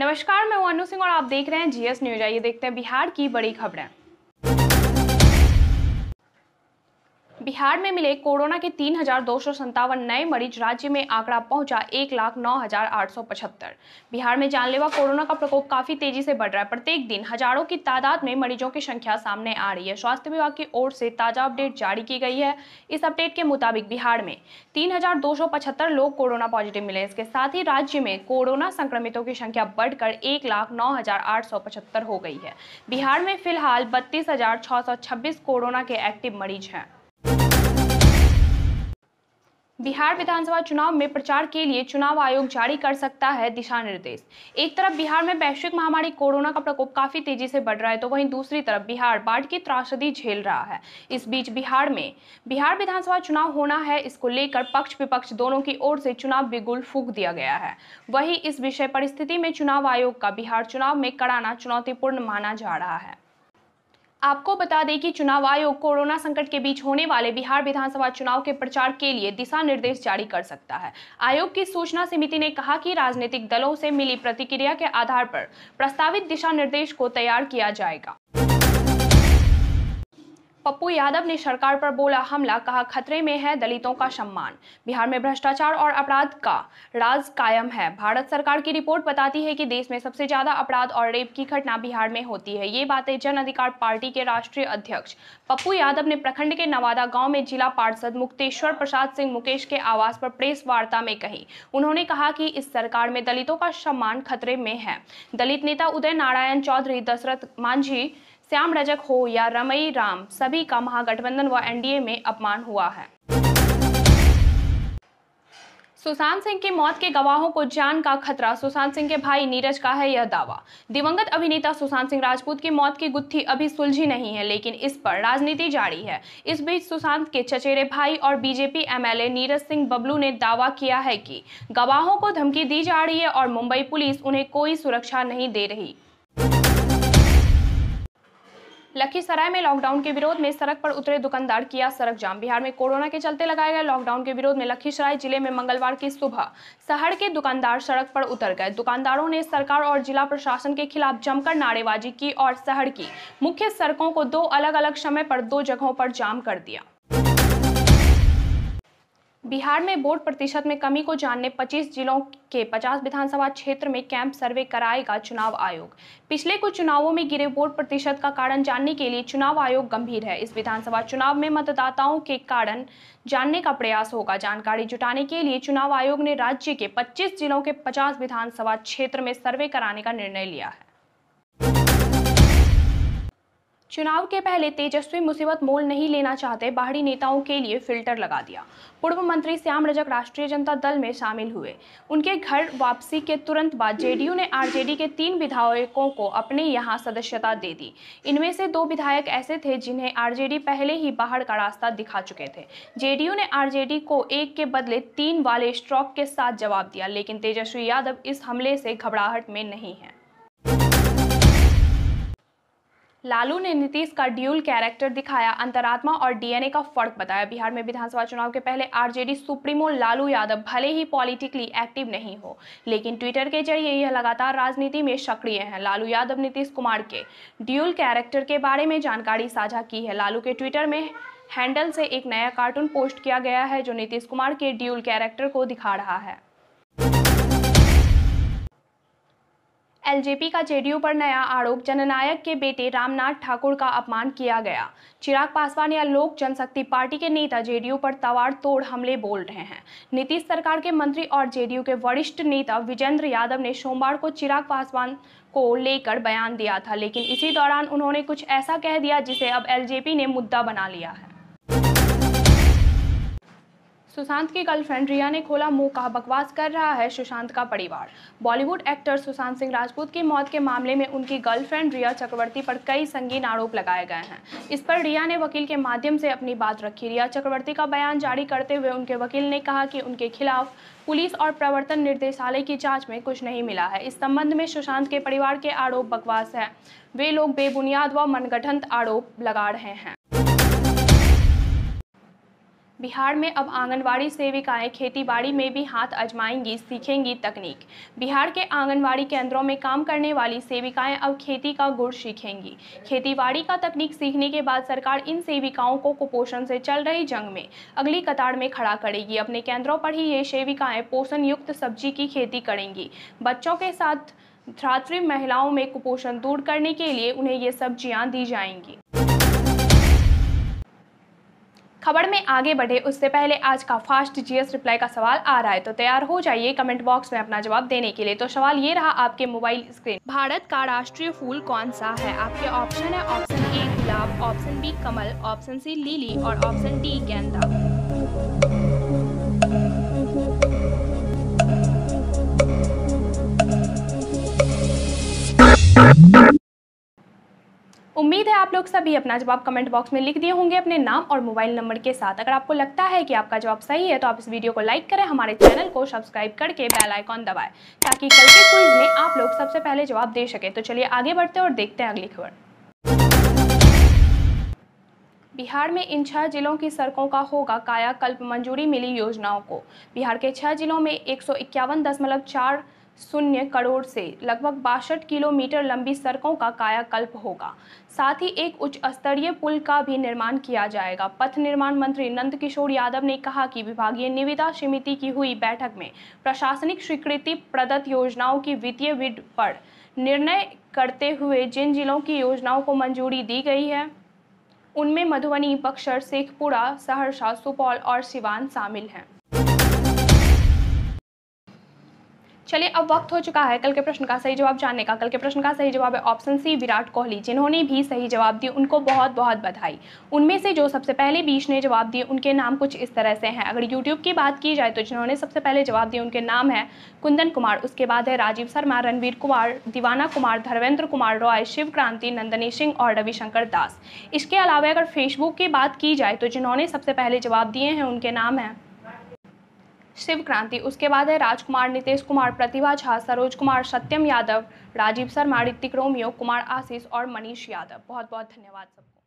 नमस्कार मैं अनु सिंह और आप देख रहे हैं जीएस न्यूज आइए देखते हैं बिहार की बड़ी खबरें बिहार में मिले कोरोना के तीन नए मरीज राज्य में आंकड़ा पहुंचा एक लाख नौ हजार आठ सौ पचहत्तर बिहार में जानलेवा कोरोना का प्रकोप काफी तेजी से बढ़ रहा है प्रत्येक दिन हजारों की तादाद में मरीजों की संख्या सामने आ रही है स्वास्थ्य विभाग की ओर से ताजा अपडेट जारी की गई है इस अपडेट के मुताबिक बिहार में तीन लोग कोरोना पॉजिटिव मिले इसके साथ ही राज्य में कोरोना संक्रमितों की संख्या बढ़कर एक लाख नौ हजार आठ सौ पचहत्तर हो गई है बिहार में फिलहाल बत्तीस हजार सौ छब्बीस कोरोना के एक्टिव मरीज हैं बिहार विधानसभा चुनाव में प्रचार के लिए चुनाव आयोग जारी कर सकता है दिशा निर्देश एक तरफ बिहार में वैश्विक महामारी कोरोना का प्रकोप काफी तेजी से बढ़ रहा है तो वहीं दूसरी तरफ बिहार बाढ़ की त्रासदी झेल रहा है इस बीच बिहार में बिहार विधानसभा चुनाव होना है इसको लेकर पक्ष विपक्ष दोनों की ओर से चुनाव बिगुल फूक दिया गया है वही इस विषय परिस्थिति में चुनाव आयोग का बिहार चुनाव में कराना चुनौतीपूर्ण माना जा रहा है आपको बता दें कि चुनाव आयोग कोरोना संकट के बीच होने वाले बिहार विधानसभा चुनाव के प्रचार के लिए दिशा निर्देश जारी कर सकता है आयोग की सूचना समिति ने कहा कि राजनीतिक दलों से मिली प्रतिक्रिया के आधार पर प्रस्तावित दिशा निर्देश को तैयार किया जाएगा पप्पू यादव ने सरकार पर बोला हमला कहा खतरे में है दलितों का सम्मान बिहार में भ्रष्टाचार और अपराध का राज कायम है भारत सरकार की रिपोर्ट बताती है कि देश में सबसे ज्यादा अपराध और रेप की घटना बिहार में होती है ये बातें जन अधिकार पार्टी के राष्ट्रीय अध्यक्ष पप्पू यादव ने प्रखंड के नवादा गाँव में जिला पार्षद मुक्तेश्वर प्रसाद सिंह मुकेश के आवास पर प्रेस वार्ता में कही उन्होंने कहा कि इस सरकार में दलितों का सम्मान खतरे में है दलित नेता उदय नारायण चौधरी दशरथ मांझी श्याम रजक हो या रमई राम सभी का महागठबंधन व एनडीए में अपमान हुआ है सुशांत सिंह की मौत के गवाहों को जान का खतरा सुशांत सिंह के भाई नीरज का है यह दावा दिवंगत अभिनेता सुशांत सिंह राजपूत की मौत की गुत्थी अभी सुलझी नहीं है लेकिन इस पर राजनीति जारी है इस बीच सुशांत के चचेरे भाई और बीजेपी एमएलए नीरज सिंह बबलू ने दावा किया है कि गवाहों को धमकी दी जा रही है और मुंबई पुलिस उन्हें कोई सुरक्षा नहीं दे रही लखीसराय में लॉकडाउन के विरोध में सड़क पर उतरे दुकानदार किया सड़क जाम बिहार में कोरोना के चलते लगाए गए लॉकडाउन के विरोध में लखीसराय जिले में मंगलवार की सुबह शहर के दुकानदार सड़क पर उतर गए दुकानदारों ने सरकार और जिला प्रशासन के खिलाफ जमकर नारेबाजी की और शहर की मुख्य सड़कों को दो अलग अलग समय पर दो जगहों पर जाम कर दिया बिहार में वोट प्रतिशत में कमी को जानने 25 जिलों के 50 विधानसभा क्षेत्र में कैंप सर्वे कराएगा चुनाव आयोग पिछले कुछ चुनावों में गिरे वोट प्रतिशत का कारण जानने के लिए चुनाव आयोग गंभीर है इस विधानसभा चुनाव में मतदाताओं के कारण जानने का प्रयास होगा जानकारी जुटाने के लिए चुनाव आयोग ने राज्य के पच्चीस जिलों के पचास विधानसभा क्षेत्र में सर्वे कराने का निर्णय लिया है चुनाव के पहले तेजस्वी मुसीबत मोल नहीं लेना चाहते बाहरी नेताओं के लिए फिल्टर लगा दिया पूर्व मंत्री श्याम रजक राष्ट्रीय जनता दल में शामिल हुए उनके घर वापसी के तुरंत बाद जेडीयू ने आरजेडी के तीन विधायकों को अपने यहां सदस्यता दे दी इनमें से दो विधायक ऐसे थे जिन्हें आरजेडी पहले ही बाहर का रास्ता दिखा चुके थे जेडीयू ने आरजेडी को एक के बदले तीन वाले स्ट्रोक के साथ जवाब दिया लेकिन तेजस्वी यादव इस हमले से घबराहट में नहीं है लालू ने नीतीश का ड्यूल कैरेक्टर दिखाया अंतरात्मा और डीएनए का फर्क बताया बिहार में विधानसभा चुनाव के पहले आरजेडी सुप्रीमो लालू यादव भले ही पॉलिटिकली एक्टिव नहीं हो लेकिन ट्विटर के जरिए यह लगातार राजनीति में सक्रिय हैं लालू यादव नीतीश कुमार के ड्यूल कैरेक्टर के बारे में जानकारी साझा की है लालू के ट्विटर में हैंडल से एक नया कार्टून पोस्ट किया गया है जो नीतीश कुमार के ड्यूल कैरेक्टर को दिखा रहा है एलजेपी का जेडीयू पर नया आरोप जननायक के बेटे रामनाथ ठाकुर का अपमान किया गया चिराग पासवान या लोक जनशक्ति पार्टी के नेता जेडीयू पर तवाड़ तोड़ हमले बोल रहे हैं नीतीश सरकार के मंत्री और जेडीयू के वरिष्ठ नेता विजेंद्र यादव ने सोमवार को चिराग पासवान को लेकर बयान दिया था लेकिन इसी दौरान उन्होंने कुछ ऐसा कह दिया जिसे अब एल ने मुद्दा बना लिया है सुशांत की गर्लफ्रेंड रिया ने खोला मुंह कहा बकवास कर रहा है सुशांत का परिवार बॉलीवुड एक्टर सुशांत सिंह राजपूत की मौत के मामले में उनकी गर्लफ्रेंड रिया चक्रवर्ती पर कई संगीन आरोप लगाए गए हैं इस पर रिया ने वकील के माध्यम से अपनी बात रखी रिया चक्रवर्ती का बयान जारी करते हुए उनके वकील ने कहा कि उनके खिलाफ पुलिस और प्रवर्तन निर्देशालय की जांच में कुछ नहीं मिला है इस संबंध में सुशांत के परिवार के आरोप बकवास है वे लोग बेबुनियाद व मनगठंत आरोप लगा रहे हैं बिहार में अब आंगनवाड़ी सेविकाएं खेतीबाड़ी में भी हाथ अजमाएंगी सीखेंगी तकनीक बिहार के आंगनवाड़ी केंद्रों में काम करने वाली सेविकाएं अब खेती का गुड़ सीखेंगी खेतीबाड़ी का तकनीक सीखने के बाद सरकार इन सेविकाओं को कुपोषण से चल रही जंग में अगली कतार में खड़ा करेगी अपने केंद्रों पर ही ये सेविकाएँ पोषण युक्त सब्जी की खेती करेंगी बच्चों के साथ धात्री महिलाओं में कुपोषण दूर करने के लिए उन्हें ये सब्जियाँ दी जाएंगी खबर में आगे बढ़े उससे पहले आज का फास्ट जीएस रिप्लाई का सवाल आ रहा है तो तैयार हो जाइए कमेंट बॉक्स में अपना जवाब देने के लिए तो सवाल ये रहा आपके मोबाइल स्क्रीन भारत का राष्ट्रीय फूल कौन सा है आपके ऑप्शन है ऑप्शन ए गुलाब ऑप्शन बी कमल ऑप्शन सी लीली और ऑप्शन डी गेंदा उम्मीद है आप लोग सभी अपना जवाब कमेंट बॉक्स में लिख दिए होंगे अपने नाम और मोबाइल नंबर के साथ अगर आपको लगता है कि आपका जवाब सही है तो आप इस वीडियो को लाइक करें हमारे चैनल को सब्सक्राइब करके बेल आइकॉन दबाएं ताकि कल के क्विज में आप लोग सबसे पहले जवाब दे सके तो चलिए आगे बढ़ते और देखते हैं अगली खबर बिहार में इन छह जिलों की सड़कों का होगा कायाकल्प मंजूरी मिली योजनाओं को बिहार के छह जिलों में एक सौ शून्य करोड़ से लगभग बासठ किलोमीटर लंबी सड़कों का कायाकल्प होगा साथ ही एक उच्च स्तरीय पुल का भी निर्माण किया जाएगा पथ निर्माण मंत्री नंद किशोर यादव ने कहा कि विभागीय निविदा समिति की हुई बैठक में प्रशासनिक स्वीकृति प्रदत्त योजनाओं की वित्तीय विड पर निर्णय करते हुए जिन जिलों की योजनाओं को मंजूरी दी गई है उनमें मधुबनी बक्सर शेखपुरा सहरसा सुपौल और सिवान शामिल हैं चलिए अब वक्त हो चुका है कल के प्रश्न का सही जवाब जानने का कल के प्रश्न का सही जवाब है ऑप्शन सी विराट कोहली जिन्होंने भी सही जवाब दिए उनको बहुत बहुत बधाई उनमें से जो सबसे पहले बीच ने जवाब दिए उनके नाम कुछ इस तरह से हैं अगर यूट्यूब की बात की जाए तो जिन्होंने सबसे पहले जवाब दिए उनके नाम है कुंदन कुमार उसके बाद है राजीव शर्मा रणवीर कुमार दीवाना कुमार धर्मेंद्र कुमार रॉय शिव क्रांति नंदनी सिंह और रविशंकर दास इसके अलावा अगर फेसबुक की बात की जाए तो जिन्होंने सबसे पहले जवाब दिए हैं उनके नाम हैं शिव क्रांति उसके बाद है राजकुमार नितेश कुमार प्रतिभा झा सरोज कुमार सत्यम यादव राजीव शर्मा ऋतिक रोमियो कुमार आशीष और मनीष यादव बहुत बहुत धन्यवाद सबको